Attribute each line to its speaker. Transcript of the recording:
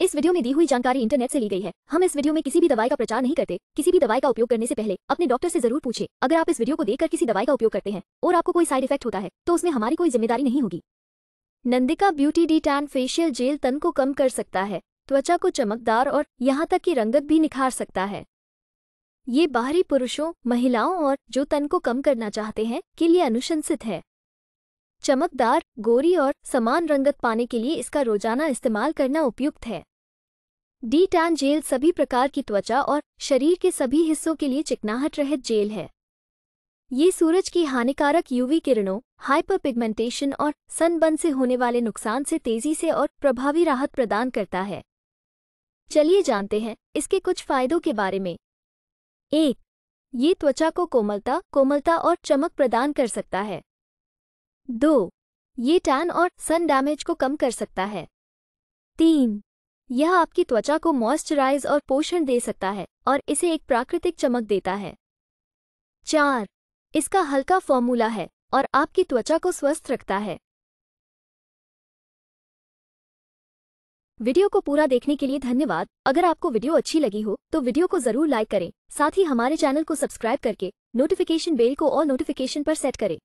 Speaker 1: इस वीडियो में दी हुई जानकारी इंटरनेट से ली गई है हम इस वीडियो में किसी भी दवाई का प्रचार नहीं करते किसी भी दवाई का उपयोग करने से पहले अपने डॉक्टर से जरूर पूछे अगर आप इस वीडियो को देखकर किसी दवाई का उपयोग करते हैं और आपको कोई साइड इफेक्ट होता है तो उसमें हमारी कोई जिम्मेदारी नहीं होगी Nandika beauty de tan facial gel तन को कम कर सकता है त्वचा को चमकदार और यहाँ तक की रंगत भी निखार सकता है ये बाहरी पुरुषों महिलाओं और जो तन को कम करना चाहते हैं के लिए अनुशंसित है चमकदार गोरी और समान रंगत पाने के लिए इसका रोजाना इस्तेमाल करना उपयुक्त है डी टैन जेल सभी प्रकार की त्वचा और शरीर के सभी हिस्सों के लिए चिकनाहट रहित जेल है ये सूरज की हानिकारक यूवी किरणों हाइपर पिगमेंटेशन और सनबर्न से होने वाले नुकसान से तेजी से और प्रभावी राहत प्रदान करता है चलिए जानते हैं इसके कुछ फायदों के बारे में एक ये त्वचा को कोमलता कोमलता और चमक प्रदान कर सकता है दो ये टैन और सन डैमेज को कम कर सकता है तीन यह आपकी त्वचा को मॉइस्चराइज और पोषण दे सकता है और इसे एक प्राकृतिक चमक देता है चार इसका हल्का फॉर्मूला है और आपकी त्वचा को स्वस्थ रखता है वीडियो को पूरा देखने के लिए धन्यवाद अगर आपको वीडियो अच्छी लगी हो तो वीडियो को जरूर लाइक करें साथ ही हमारे चैनल को सब्सक्राइब करके नोटिफिकेशन बेल को और नोटिफिकेशन पर सेट करें